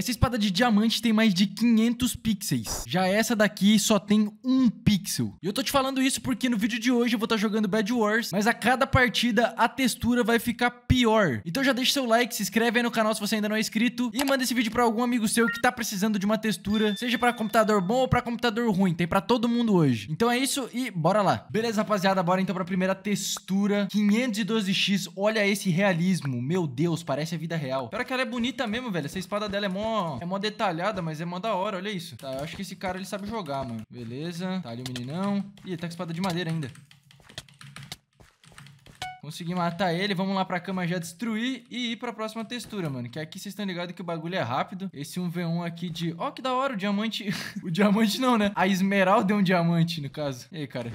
Essa espada de diamante tem mais de 500 pixels. Já essa daqui só tem um pixel. E eu tô te falando isso porque no vídeo de hoje eu vou estar tá jogando Bad Wars, mas a cada partida a textura vai ficar pior. Então já deixa seu like, se inscreve aí no canal se você ainda não é inscrito e manda esse vídeo pra algum amigo seu que tá precisando de uma textura, seja pra computador bom ou pra computador ruim. Tem pra todo mundo hoje. Então é isso e bora lá. Beleza, rapaziada? Bora então pra primeira textura. 512x. Olha esse realismo. Meu Deus, parece a vida real. Pior que ela é bonita mesmo, velho. Essa espada dela é mó é mó detalhada, mas é mó da hora, olha isso. Tá, eu acho que esse cara, ele sabe jogar, mano. Beleza, tá ali o meninão. Ih, ele tá com espada de madeira ainda. Consegui matar ele, vamos lá pra cama já destruir e ir pra próxima textura, mano. Que é aqui vocês estão ligados que o bagulho é rápido. Esse 1v1 aqui de... Ó, oh, que da hora, o diamante... o diamante não, né? A esmeralda é um diamante, no caso. E aí, cara?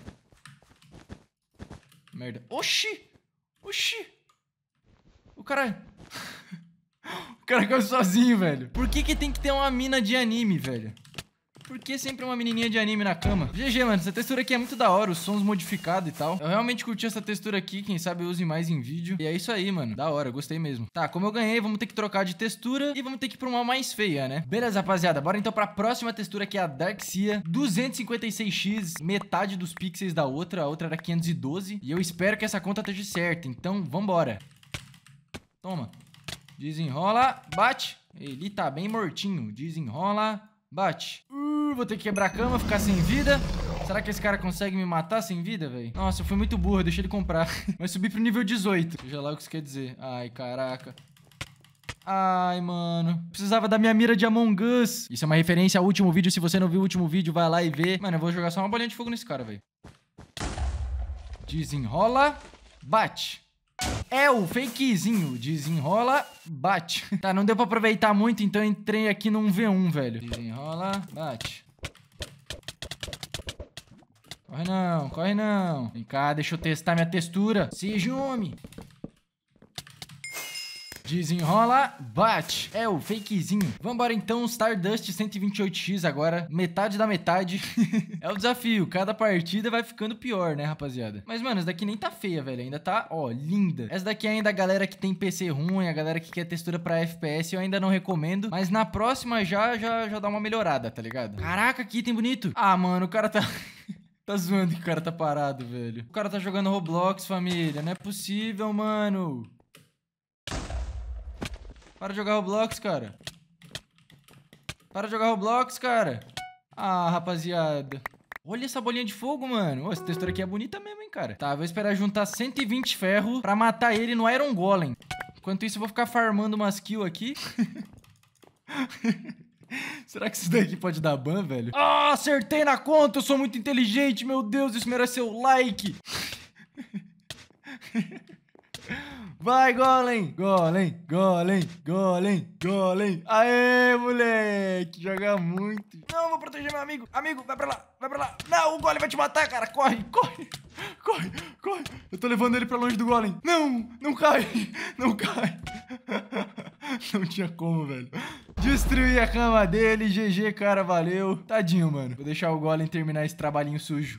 Merda. Oxi! Oxi! O caralho. O cara caiu sozinho, velho. Por que que tem que ter uma mina de anime, velho? Por que sempre uma menininha de anime na cama? GG, mano, essa textura aqui é muito da hora, os sons modificados e tal. Eu realmente curti essa textura aqui, quem sabe eu use mais em vídeo. E é isso aí, mano, da hora, gostei mesmo. Tá, como eu ganhei, vamos ter que trocar de textura e vamos ter que ir pra uma mais feia, né? Beleza, rapaziada, bora então pra próxima textura que é a Darkseia 256x, metade dos pixels da outra, a outra era 512. E eu espero que essa conta esteja certa, então vambora. Toma. Desenrola, bate. Ele tá bem mortinho. Desenrola, bate. Uh, vou ter que quebrar a cama, ficar sem vida. Será que esse cara consegue me matar sem vida, velho? Nossa, eu fui muito burro, deixa ele comprar. Mas subi pro nível 18. Veja lá o que isso quer dizer. Ai, caraca. Ai, mano. Precisava da minha mira de Among Us. Isso é uma referência ao último vídeo. Se você não viu o último vídeo, vai lá e vê. Mano, eu vou jogar só uma bolinha de fogo nesse cara, velho. Desenrola, bate. É o fakezinho. Desenrola, bate. Tá, não deu pra aproveitar muito, então entrei aqui num V1, velho. Desenrola, bate. Corre não, corre não. Vem cá, deixa eu testar minha textura. Seja homem. Desenrola, bate. É o fakezinho. Vambora então, Stardust 128x agora. Metade da metade. é o desafio. Cada partida vai ficando pior, né, rapaziada? Mas, mano, essa daqui nem tá feia, velho. Ainda tá, ó, linda. Essa daqui ainda a galera que tem PC ruim, a galera que quer textura pra FPS, eu ainda não recomendo. Mas na próxima já, já, já dá uma melhorada, tá ligado? Caraca, que item bonito. Ah, mano, o cara tá... Tá zoando que o cara tá parado, velho. O cara tá jogando Roblox, família. Não é possível, mano. Para de jogar Roblox, cara. Para de jogar Roblox, cara. Ah, rapaziada. Olha essa bolinha de fogo, mano. Oh, essa textura aqui é bonita mesmo, hein, cara. Tá, vou esperar juntar 120 ferro pra matar ele no Iron Golem. Enquanto isso, eu vou ficar farmando umas kills aqui. Será que isso daqui pode dar ban, velho? Ah, acertei na conta, eu sou muito inteligente, meu Deus, isso merece o like. Vai, golem! Golem, golem, golem, golem! Aê, moleque! Joga muito! Não, vou proteger meu amigo! Amigo, vai pra lá! Vai pra lá! Não, o golem vai te matar, cara! Corre, corre! Corre, corre! Eu tô levando ele pra longe do golem! Não! Não cai! Não cai! Não tinha como, velho. Destruí a cama dele, GG, cara, valeu. Tadinho, mano. Vou deixar o Golem terminar esse trabalhinho sujo.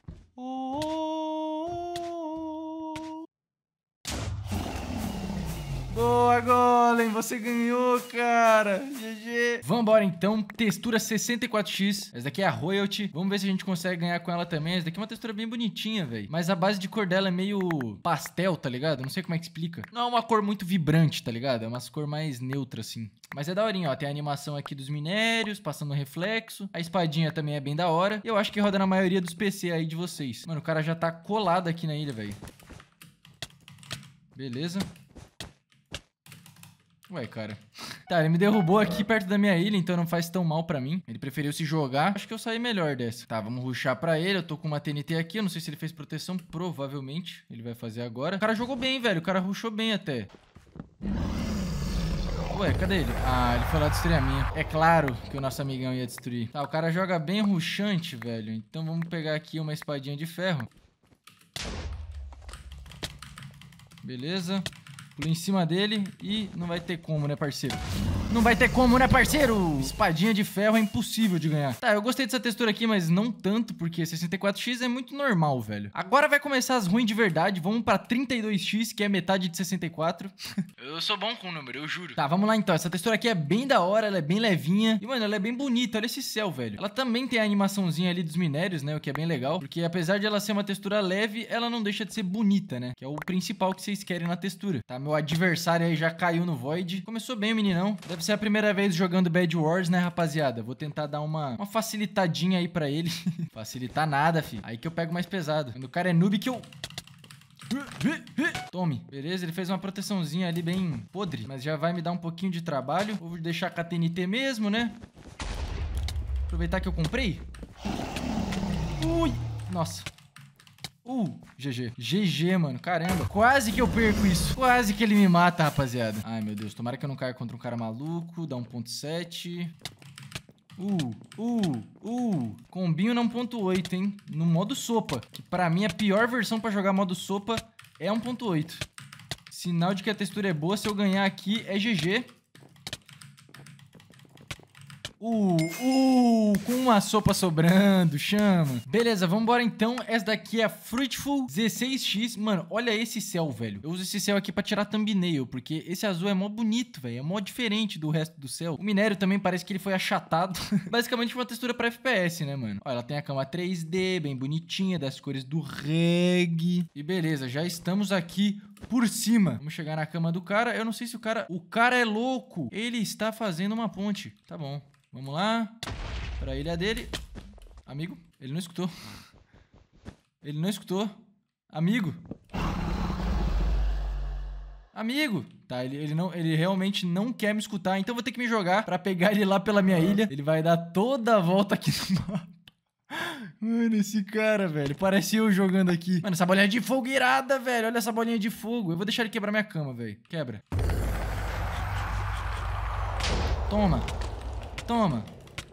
Boa, Golem, você ganhou, cara. GG. Vambora, então. Textura 64X. Essa daqui é a Royalty. Vamos ver se a gente consegue ganhar com ela também. Essa daqui é uma textura bem bonitinha, velho. Mas a base de cor dela é meio pastel, tá ligado? Não sei como é que explica. Não é uma cor muito vibrante, tá ligado? É umas cor mais neutra, assim. Mas é daorinha, ó. Tem a animação aqui dos minérios, passando reflexo. A espadinha também é bem da hora. Eu acho que roda na maioria dos PC aí de vocês. Mano, o cara já tá colado aqui na ilha, velho. Beleza. Ué, cara. Tá, ele me derrubou aqui perto da minha ilha, então não faz tão mal pra mim. Ele preferiu se jogar. Acho que eu saí melhor dessa. Tá, vamos ruxar pra ele. Eu tô com uma TNT aqui. Eu não sei se ele fez proteção. Provavelmente ele vai fazer agora. O cara jogou bem, velho. O cara ruxou bem até. Ué, cadê ele? Ah, ele foi lá destruir a minha. É claro que o nosso amigão ia destruir. Tá, o cara joga bem ruxante, velho. Então vamos pegar aqui uma espadinha de ferro. Beleza. Pulei em cima dele e não vai ter como, né, parceiro? Não vai ter como, né, parceiro? Espadinha de ferro é impossível de ganhar. Tá, eu gostei dessa textura aqui, mas não tanto, porque 64x é muito normal, velho. Agora vai começar as ruins de verdade. Vamos pra 32x, que é metade de 64. eu sou bom com o número, eu juro. Tá, vamos lá então. Essa textura aqui é bem da hora, ela é bem levinha. E, mano, ela é bem bonita. Olha esse céu, velho. Ela também tem a animaçãozinha ali dos minérios, né, o que é bem legal. Porque apesar de ela ser uma textura leve, ela não deixa de ser bonita, né? Que é o principal que vocês querem na textura. Tá, meu adversário aí já caiu no Void. Começou bem o meninão. Deve se é a primeira vez jogando Bad Wars, né, rapaziada? Vou tentar dar uma, uma facilitadinha aí pra ele. Facilitar nada, fi. Aí que eu pego mais pesado. Quando o cara é noob que eu... Tome. Beleza, ele fez uma proteçãozinha ali bem podre. Mas já vai me dar um pouquinho de trabalho. Vou deixar com a TNT mesmo, né? Aproveitar que eu comprei. Ui! Nossa. Uh, GG. GG, mano. Caramba. Quase que eu perco isso. Quase que ele me mata, rapaziada. Ai, meu Deus. Tomara que eu não caia contra um cara maluco. Dá 1.7. Uh, uh, uh. Combinho na 1.8, hein? No modo sopa. Que pra mim a pior versão pra jogar modo sopa é 1.8. Sinal de que a textura é boa. Se eu ganhar aqui, é GG. Uh, uh, com uma sopa sobrando, chama. Beleza, vambora então. Essa daqui é Fruitful 16X. Mano, olha esse céu, velho. Eu uso esse céu aqui pra tirar thumbnail, porque esse azul é mó bonito, velho. É mó diferente do resto do céu. O minério também parece que ele foi achatado. Basicamente uma textura pra FPS, né, mano? olha ela tem a cama 3D, bem bonitinha, das cores do reggae. E beleza, já estamos aqui por cima. Vamos chegar na cama do cara. Eu não sei se o cara... O cara é louco. Ele está fazendo uma ponte. Tá bom. Vamos lá. Pra ilha dele. Amigo, ele não escutou. Ele não escutou. Amigo. Amigo! Tá, ele, ele, não, ele realmente não quer me escutar, então vou ter que me jogar pra pegar ele lá pela minha ilha. Ele vai dar toda a volta aqui no mapa. Mano, esse cara, velho, parece eu jogando aqui. Mano, essa bolinha de fogo irada, velho. Olha essa bolinha de fogo. Eu vou deixar ele quebrar minha cama, velho. Quebra. Toma. Toma.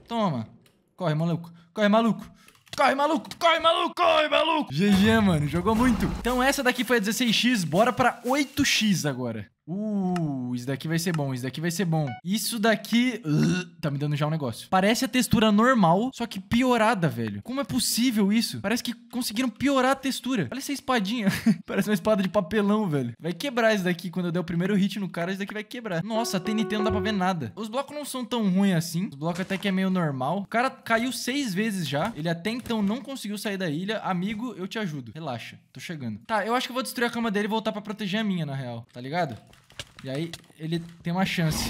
Toma. Corre, maluco. Corre, maluco. Corre, maluco! Corre, maluco! Corre, maluco! GG, mano. Jogou muito. Então essa daqui foi a 16x. Bora pra 8x agora. Uh, isso daqui vai ser bom, isso daqui vai ser bom. Isso daqui... Uh, tá me dando já um negócio. Parece a textura normal, só que piorada, velho. Como é possível isso? Parece que conseguiram piorar a textura. Olha essa espadinha. Parece uma espada de papelão, velho. Vai quebrar isso daqui. Quando eu der o primeiro hit no cara, isso daqui vai quebrar. Nossa, a TNT não dá pra ver nada. Os blocos não são tão ruins assim. Os blocos até que é meio normal. O cara caiu seis vezes já. Ele até então não conseguiu sair da ilha. Amigo, eu te ajudo. Relaxa, tô chegando. Tá, eu acho que eu vou destruir a cama dele e voltar pra proteger a minha, na real. Tá ligado? E aí ele tem uma chance.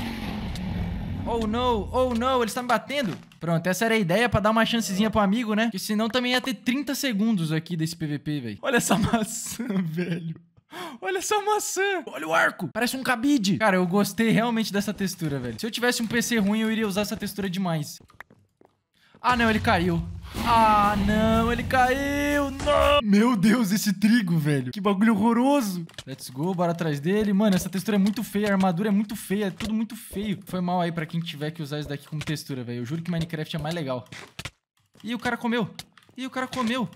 Oh não, oh não, ele está me batendo. Pronto, essa era a ideia pra dar uma chancezinha pro amigo, né? Porque senão também ia ter 30 segundos aqui desse PVP, velho. Olha essa maçã, velho. Olha essa maçã. Olha o arco. Parece um cabide. Cara, eu gostei realmente dessa textura, velho. Se eu tivesse um PC ruim, eu iria usar essa textura demais. Ah, não, ele caiu. Ah, não, ele caiu. Não. Meu Deus, esse trigo, velho. Que bagulho horroroso. Let's go, bora atrás dele. Mano, essa textura é muito feia, a armadura é muito feia, é tudo muito feio. Foi mal aí pra quem tiver que usar isso daqui como textura, velho. Eu juro que Minecraft é mais legal. Ih, o cara comeu. Ih, o cara comeu.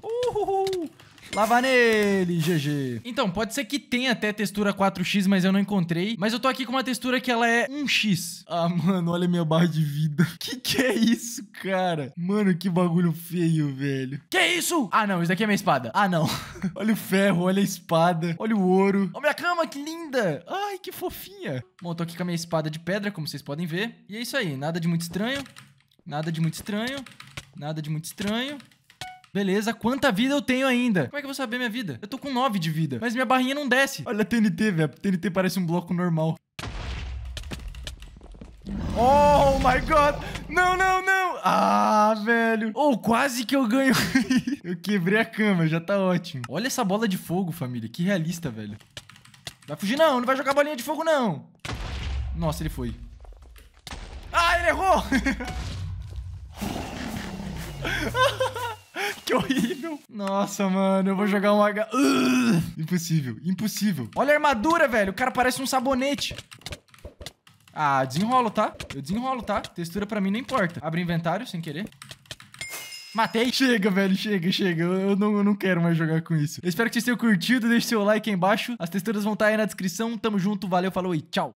Uhul. Lava nele, GG. Então, pode ser que tenha até textura 4x, mas eu não encontrei. Mas eu tô aqui com uma textura que ela é 1x. Ah, mano, olha minha barra de vida. Que que é isso, cara? Mano, que bagulho feio, velho. Que é isso? Ah, não, isso daqui é minha espada. Ah, não. olha o ferro, olha a espada, olha o ouro. Olha minha cama, que linda. Ai, que fofinha. Bom, tô aqui com a minha espada de pedra, como vocês podem ver. E é isso aí, nada de muito estranho. Nada de muito estranho. Nada de muito estranho. Beleza, quanta vida eu tenho ainda? Como é que eu vou saber minha vida? Eu tô com 9 de vida, mas minha barrinha não desce. Olha a TNT, velho. TNT parece um bloco normal. Oh my god! Não, não, não! Ah, velho! Ou oh, quase que eu ganho. eu quebrei a cama, já tá ótimo. Olha essa bola de fogo, família. Que realista, velho. Vai fugir não, não vai jogar bolinha de fogo não. Nossa, ele foi. Ah, ele errou! Que horrível. Nossa, mano, eu vou jogar um H... Uh, impossível, impossível. Olha a armadura, velho. O cara parece um sabonete. Ah, desenrolo, tá? Eu desenrolo, tá? Textura pra mim não importa. Abre inventário sem querer. Matei. Chega, velho, chega, chega. Eu, não, eu não quero mais jogar com isso. Eu espero que vocês tenham curtido. Deixe seu like aí embaixo. As texturas vão estar tá aí na descrição. Tamo junto, valeu, falou e tchau.